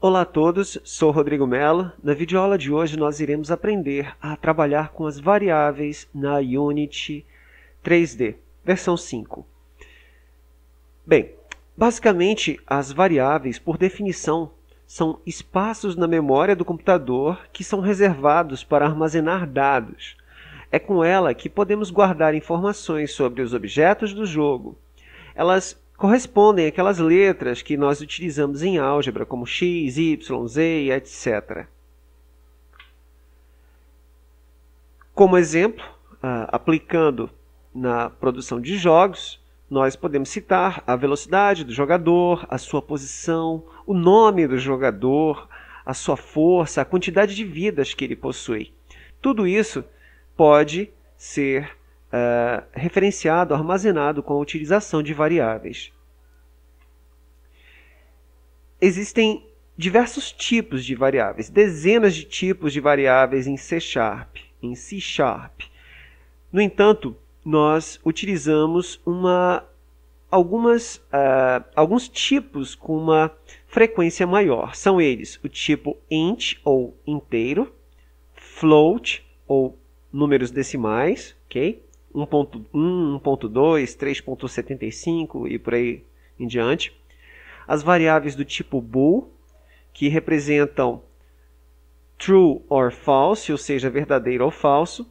Olá a todos, sou Rodrigo Mello. Na videoaula de hoje nós iremos aprender a trabalhar com as variáveis na Unity 3D, versão 5. Bem, basicamente as variáveis, por definição, são espaços na memória do computador que são reservados para armazenar dados. É com ela que podemos guardar informações sobre os objetos do jogo. Elas correspondem àquelas letras que nós utilizamos em álgebra, como x, y, z, etc. Como exemplo, ah, aplicando na produção de jogos, nós podemos citar a velocidade do jogador, a sua posição, o nome do jogador, a sua força, a quantidade de vidas que ele possui. Tudo isso pode ser é, referenciado, armazenado com a utilização de variáveis. Existem diversos tipos de variáveis, dezenas de tipos de variáveis em C Sharp, em C Sharp. No entanto, nós utilizamos uma, algumas, uh, alguns tipos com uma frequência maior. São eles o tipo int ou inteiro, float ou números decimais, ok? 1.1, 1.2, 3.75 e por aí em diante. As variáveis do tipo bool, que representam true or false, ou seja, verdadeiro ou falso.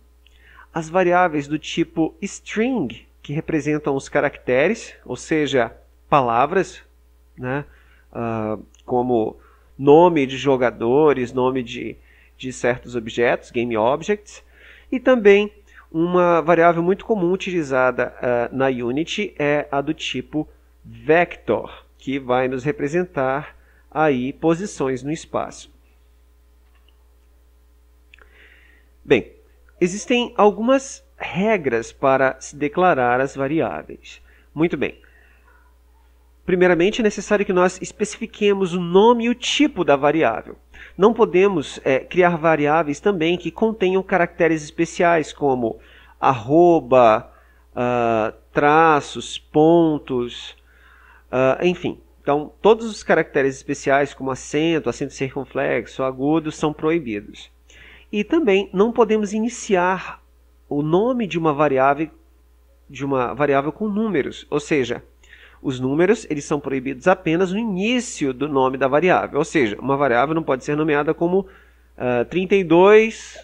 As variáveis do tipo string, que representam os caracteres, ou seja, palavras, né? Uh, como nome de jogadores, nome de, de certos objetos, game objects, e também uma variável muito comum utilizada uh, na Unity é a do tipo vector, que vai nos representar aí posições no espaço. Bem, existem algumas regras para se declarar as variáveis. Muito bem. Primeiramente, é necessário que nós especifiquemos o nome e o tipo da variável. Não podemos é, criar variáveis também que contenham caracteres especiais, como arroba, uh, traços, pontos, uh, enfim. Então, todos os caracteres especiais, como acento, acento circunflexo, agudo, são proibidos. E também não podemos iniciar o nome de uma variável de uma variável com números, ou seja, os números eles são proibidos apenas no início do nome da variável, ou seja, uma variável não pode ser nomeada como uh, ah, 32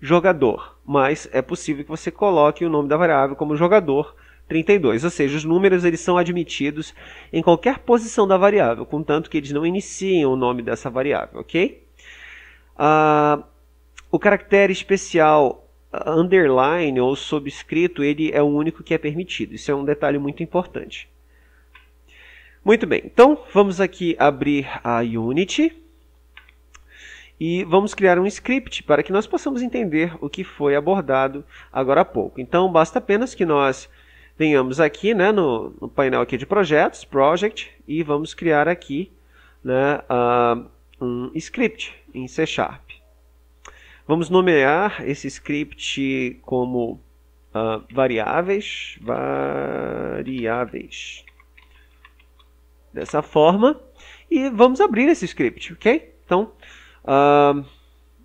jogador, mas é possível que você coloque o nome da variável como jogador 32, ou seja, os números eles são admitidos em qualquer posição da variável, contanto que eles não iniciem o nome dessa variável, ok? Uh, o caractere especial underline ou subscrito, ele é o único que é permitido. Isso é um detalhe muito importante. Muito bem, então vamos aqui abrir a Unity e vamos criar um script para que nós possamos entender o que foi abordado agora há pouco. Então basta apenas que nós venhamos aqui né, no, no painel aqui de projetos, project, e vamos criar aqui né, uh, um script em C Sharp. Vamos nomear esse script como uh, variáveis, variáveis. Dessa forma. E vamos abrir esse script, ok? Então, uh,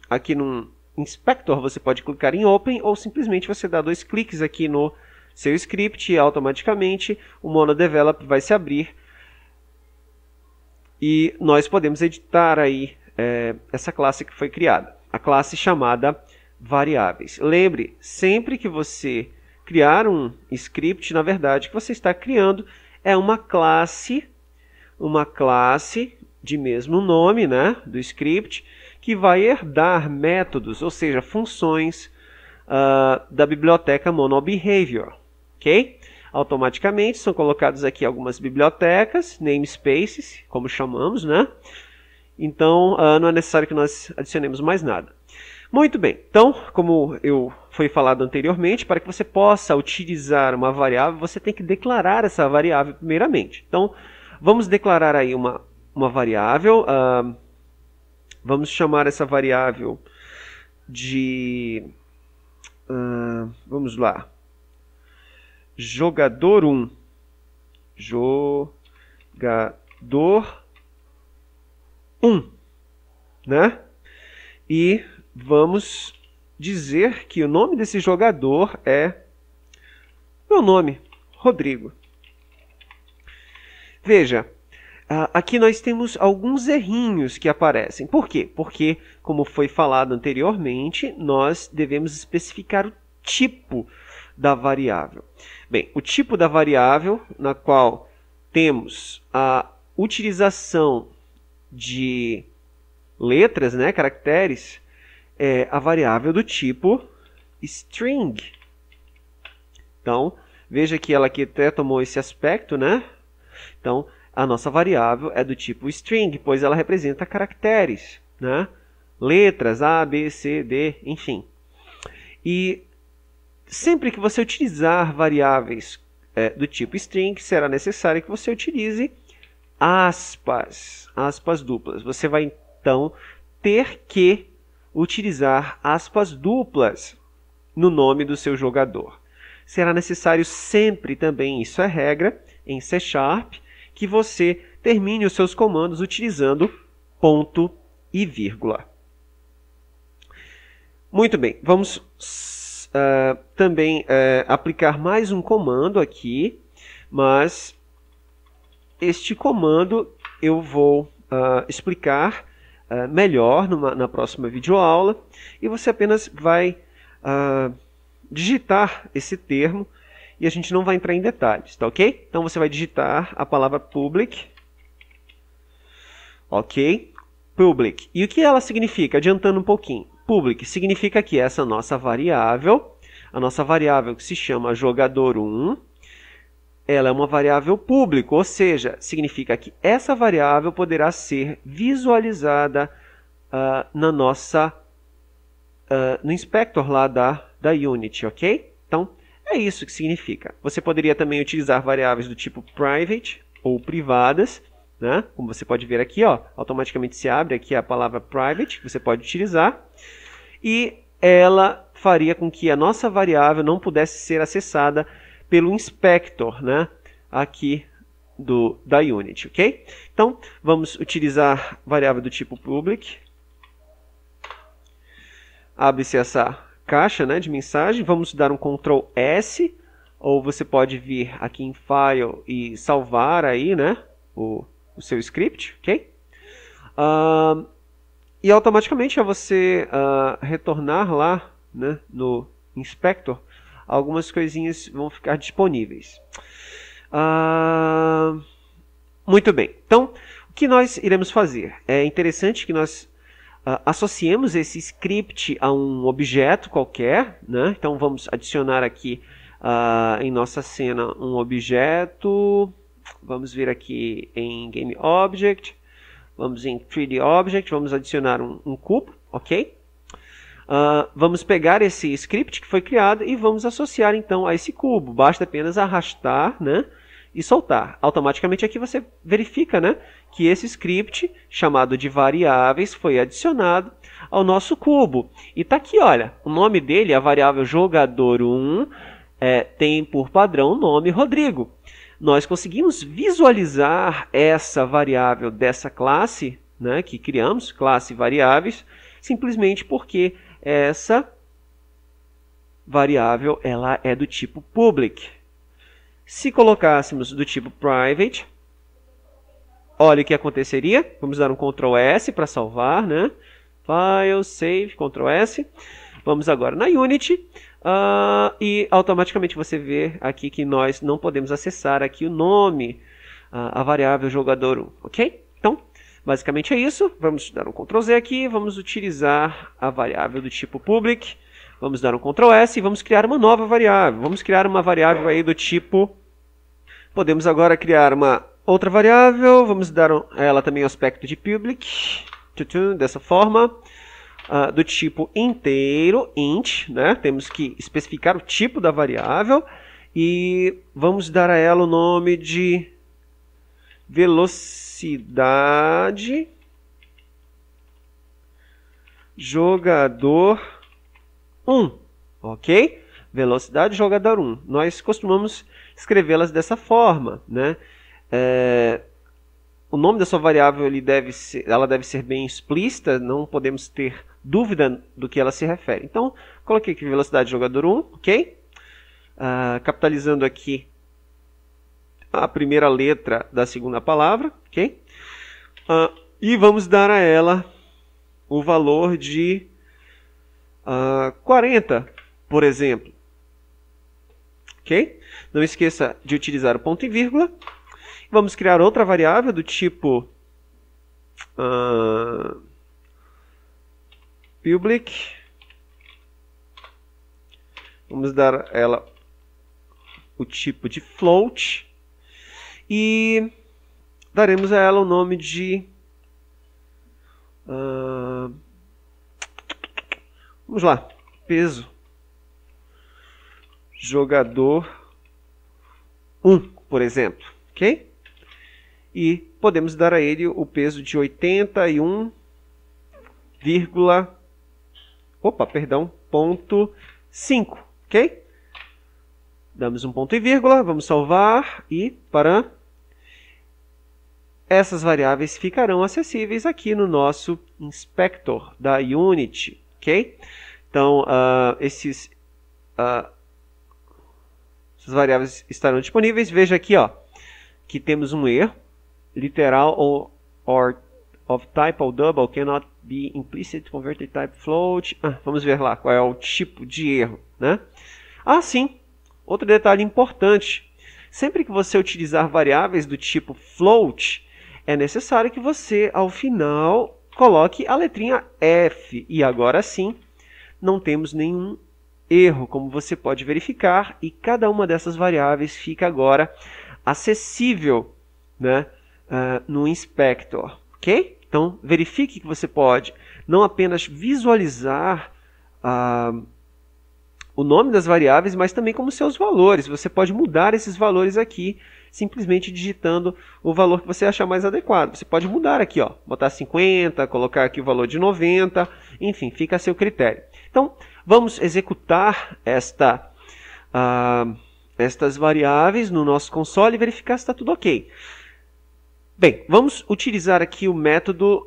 aqui no inspector você pode clicar em open ou simplesmente você dá dois cliques aqui no seu script e automaticamente o MonoDevelop vai se abrir e nós podemos editar aí é, essa classe que foi criada a classe chamada variáveis. Lembre, sempre que você criar um script, na verdade, que você está criando é uma classe, uma classe de mesmo nome, né, do script, que vai herdar métodos, ou seja, funções uh, da biblioteca MonoBehavior, ok? Automaticamente são colocados aqui algumas bibliotecas, namespaces, como chamamos, né? Então uh, não é necessário que nós adicionemos mais nada. Muito bem, então, como eu foi falado anteriormente, para que você possa utilizar uma variável, você tem que declarar essa variável primeiramente. Então, vamos declarar aí uma, uma variável, uh, vamos chamar essa variável de, uh, vamos lá, jogador 1, jogador 1, né? E vamos dizer que o nome desse jogador é meu nome, Rodrigo. Veja, ah, aqui nós temos alguns errinhos que aparecem. Por quê? Porque, como foi falado anteriormente, nós devemos especificar o tipo da variável. Bem, o tipo da variável na qual temos a utilização de letras, né, caracteres, é a variável do tipo string. Então, veja que ela aqui até tomou esse aspecto, né? Então, a nossa variável é do tipo string, pois ela representa caracteres, né? Letras A, B, C, D, enfim. E sempre que você utilizar variáveis é, do tipo string, será necessário que você utilize aspas, aspas duplas. Você vai então ter que utilizar aspas duplas no nome do seu jogador. Será necessário sempre também, isso é regra, em C Sharp, que você termine os seus comandos utilizando ponto e vírgula. Muito bem, vamos uh, também uh, aplicar mais um comando aqui, mas este comando eu vou uh, explicar uh, melhor numa, na próxima videoaula e você apenas vai uh, digitar esse termo e a gente não vai entrar em detalhes, tá ok? Então você vai digitar a palavra public, ok? Public. E o que ela significa? Adiantando um pouquinho. Public significa que essa nossa variável, a nossa variável que se chama jogador 1, ela é uma variável pública, ou seja, significa que essa variável poderá ser visualizada uh, na nossa uh, no inspector lá da, da Unity, ok? Então, é isso que significa. Você poderia também utilizar variáveis do tipo private ou privadas, né? Como você pode ver aqui, ó, automaticamente se abre aqui a palavra private, que você pode utilizar. E ela faria com que a nossa variável não pudesse ser acessada pelo inspector, né? Aqui do, da Unity, ok? Então, vamos utilizar variável do tipo public. Abre-se essa caixa né, de mensagem. Vamos dar um Ctrl S, ou você pode vir aqui em File e salvar aí, né, o, o seu script, ok? Uh, e automaticamente, ao você uh, retornar lá né, no Inspector, algumas coisinhas vão ficar disponíveis. Ah, muito bem. Então, o que nós iremos fazer? É interessante que nós ah, associemos esse script a um objeto qualquer. Né? Então, vamos adicionar aqui ah, em nossa cena um objeto. Vamos vir aqui em Game Object. Vamos em 3D Object. Vamos adicionar um, um cubo, ok? Uh, vamos pegar esse script que foi criado e vamos associar então a esse cubo. Basta apenas arrastar né, e soltar. Automaticamente aqui você verifica né, que esse script, chamado de variáveis, foi adicionado ao nosso cubo. E está aqui, olha, o nome dele, a variável jogador1, é, tem por padrão o nome Rodrigo. Nós conseguimos visualizar essa variável dessa classe né, que criamos, classe variáveis, simplesmente porque essa variável ela é do tipo public. Se colocássemos do tipo private, olha o que aconteceria. Vamos dar um Ctrl S para salvar, né? File, Save, Ctrl S. Vamos agora na Unity uh, e automaticamente você vê aqui que nós não podemos acessar aqui o nome, uh, a variável jogador 1, ok? Basicamente é isso. Vamos dar um Ctrl Z aqui, vamos utilizar a variável do tipo public, vamos dar um Ctrl S e vamos criar uma nova variável. Vamos criar uma variável aí do tipo... Podemos agora criar uma outra variável, vamos dar ela também o aspecto de public, dessa forma. Uh, do tipo inteiro, int, né? temos que especificar o tipo da variável e vamos dar a ela o nome de velocidade, jogador 1, ok? Velocidade, jogador 1. Nós costumamos escrevê-las dessa forma, né? É, o nome dessa variável ele deve ser, ela deve ser bem explícita, não podemos ter dúvida do que ela se refere. Então, coloquei aqui velocidade jogador 1, ok? Uh, capitalizando aqui a primeira letra da segunda palavra, ok? Uh, e vamos dar a ela o valor de uh, ah, 40, por exemplo. Ok? Não esqueça de utilizar o ponto e vírgula. Vamos criar outra variável do tipo uh, public. Vamos dar a ela o tipo de float e daremos a ela o nome de. Uh, vamos lá, peso. Jogador 1, por exemplo, ok? E podemos dar a ele o peso de 81, opa, perdão, ponto 5, ok? Damos um ponto e vírgula, vamos salvar e para essas variáveis ficarão acessíveis aqui no nosso inspector da Unity, ok? Então, uh, esses, uh, essas variáveis estarão disponíveis. Veja aqui ó, que temos um erro, literal ou or of type ou double cannot be implicit converted type float. Ah, vamos ver lá qual é o tipo de erro, né? Ah, sim, Outro detalhe importante: sempre que você utilizar variáveis do tipo float, é necessário que você, ao final, coloque a letrinha F. E agora sim, não temos nenhum erro, como você pode verificar, e cada uma dessas variáveis fica agora acessível né, uh, no inspector. Ok? Então, verifique que você pode não apenas visualizar. Uh, o nome das variáveis, mas também como seus valores. Você pode mudar esses valores aqui, simplesmente digitando o valor que você achar mais adequado. Você pode mudar aqui, ó, botar 50, colocar aqui o valor de 90, enfim, fica a seu critério. Então, vamos executar esta, uh, estas variáveis no nosso console e verificar se está tudo ok. Bem, vamos utilizar aqui o método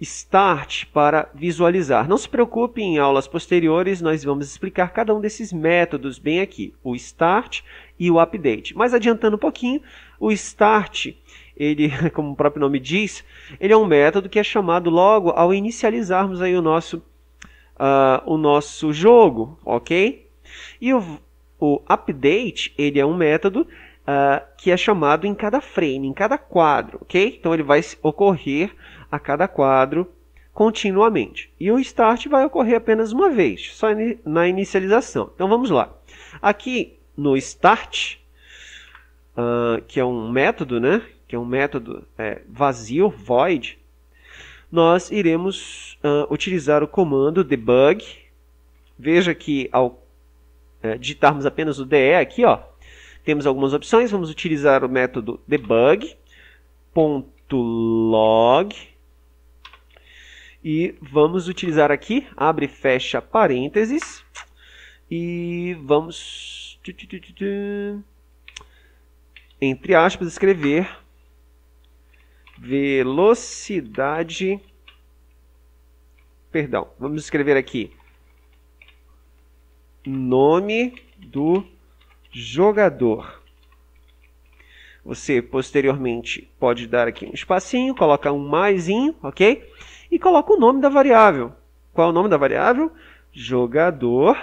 Start para visualizar. Não se preocupe, em aulas posteriores nós vamos explicar cada um desses métodos bem aqui, o Start e o Update. Mas adiantando um pouquinho, o Start, ele, como o próprio nome diz, ele é um método que é chamado logo ao inicializarmos aí o nosso, uh, o nosso jogo, ok? E o, o Update, ele é um método uh, que é chamado em cada frame, em cada quadro, ok? Então ele vai ocorrer a cada quadro continuamente. E o start vai ocorrer apenas uma vez, só na inicialização. Então vamos lá. Aqui no start, uh, que é um método, né? Que é um método é, vazio, void. Nós iremos uh, utilizar o comando debug. Veja que ao é, digitarmos apenas o DE aqui, ó, temos algumas opções. Vamos utilizar o método debug.log e vamos utilizar aqui, abre e fecha parênteses. E vamos, entre aspas, escrever velocidade, perdão, vamos escrever aqui, nome do jogador. Você posteriormente pode dar aqui um espacinho, coloca um maisinho, ok? e coloca o nome da variável. Qual é o nome da variável? Jogador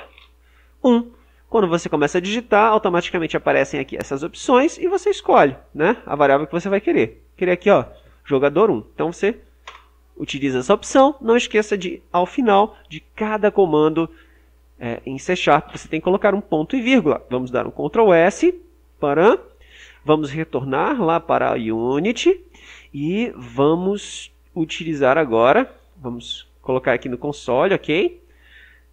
1. Quando você começa a digitar, automaticamente aparecem aqui essas opções e você escolhe né, a variável que você vai querer. Queria aqui, ó, jogador 1. Então você utiliza essa opção. Não esqueça de, ao final de cada comando é, em C Sharp, você tem que colocar um ponto e vírgula. Vamos dar um Ctrl S. Para, vamos retornar lá para a Unity e vamos utilizar agora. Vamos colocar aqui no console, ok?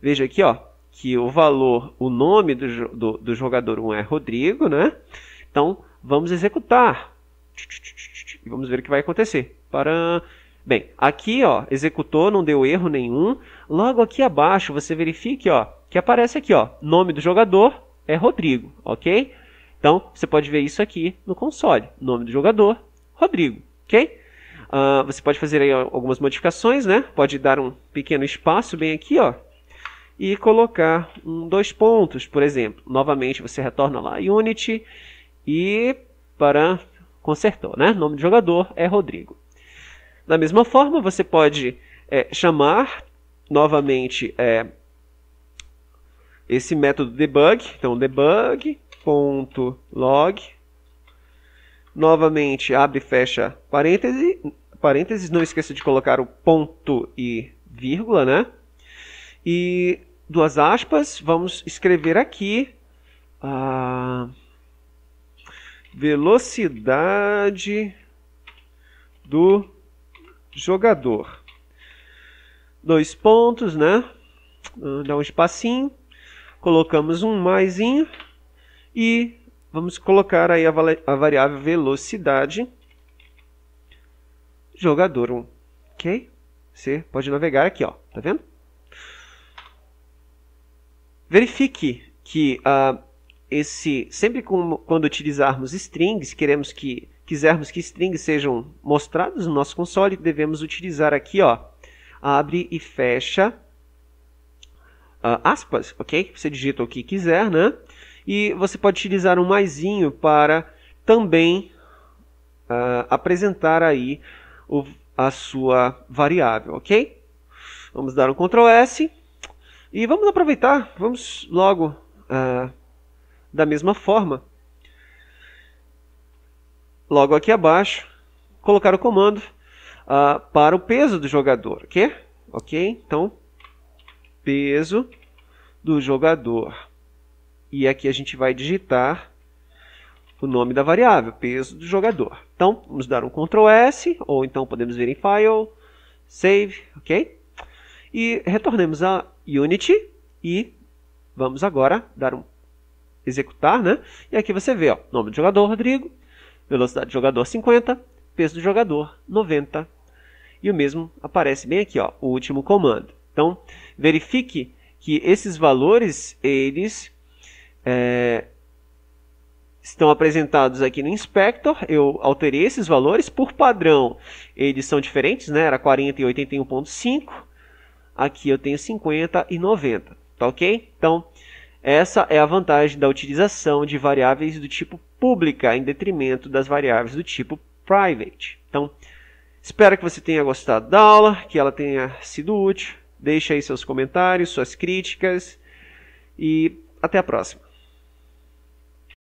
Veja aqui, ó, que o valor, o nome do, do, do jogador 1 é Rodrigo, né? Então, vamos executar. E vamos ver o que vai acontecer. Para... Bem, aqui, ó, executou, não deu erro nenhum. Logo aqui abaixo, você verifique, ó, que aparece aqui, ó, nome do jogador é Rodrigo, ok? Então, você pode ver isso aqui no console. Nome do jogador, Rodrigo, ok? Uh, você pode fazer aí algumas modificações, né? Pode dar um pequeno espaço bem aqui, ó. E colocar um, dois pontos, por exemplo. Novamente você retorna lá Unity e para consertou, né? nome do jogador é Rodrigo. Da mesma forma, você pode é, chamar novamente é, esse método debug. Então, debug.log. Novamente, abre e fecha parêntese, parênteses, não esqueça de colocar o ponto e vírgula, né? E duas aspas, vamos escrever aqui a velocidade do jogador. Dois pontos, né? Ah, dá um espacinho, colocamos um maisinho e vamos colocar aí a, a variável velocidade jogador, ok? Você pode navegar aqui, ó, tá vendo? Verifique que uh, esse sempre com, quando utilizarmos strings, queremos que quisermos que strings sejam mostrados no nosso console, devemos utilizar aqui, ó, abre e fecha uh, aspas, ok? Você digita o que quiser, né? E você pode utilizar um maisinho para também uh, apresentar aí a sua variável, ok? Vamos dar um Ctrl S e vamos aproveitar, vamos logo ah, da mesma forma, logo aqui abaixo, colocar o comando ah, para o peso do jogador, ok? Ok, então peso do jogador. E aqui a gente vai digitar o nome da variável, peso do jogador. Então, vamos dar um Ctrl S, ou então podemos vir em File, Save, ok? E retornemos a Unity e vamos agora dar um executar, né? E aqui você vê, ó, nome do jogador, Rodrigo, velocidade do jogador 50, peso do jogador 90. E o mesmo aparece bem aqui, ó, o último comando. Então, verifique que esses valores, eles é, estão apresentados aqui no Inspector. Eu alterei esses valores. Por padrão, eles são diferentes, né? Era 40 e 81.5. Aqui eu tenho 50 e 90, tá ok? Então, essa é a vantagem da utilização de variáveis do tipo pública em detrimento das variáveis do tipo private. Então, espero que você tenha gostado da aula, que ela tenha sido útil. Deixe aí seus comentários, suas críticas e até a próxima.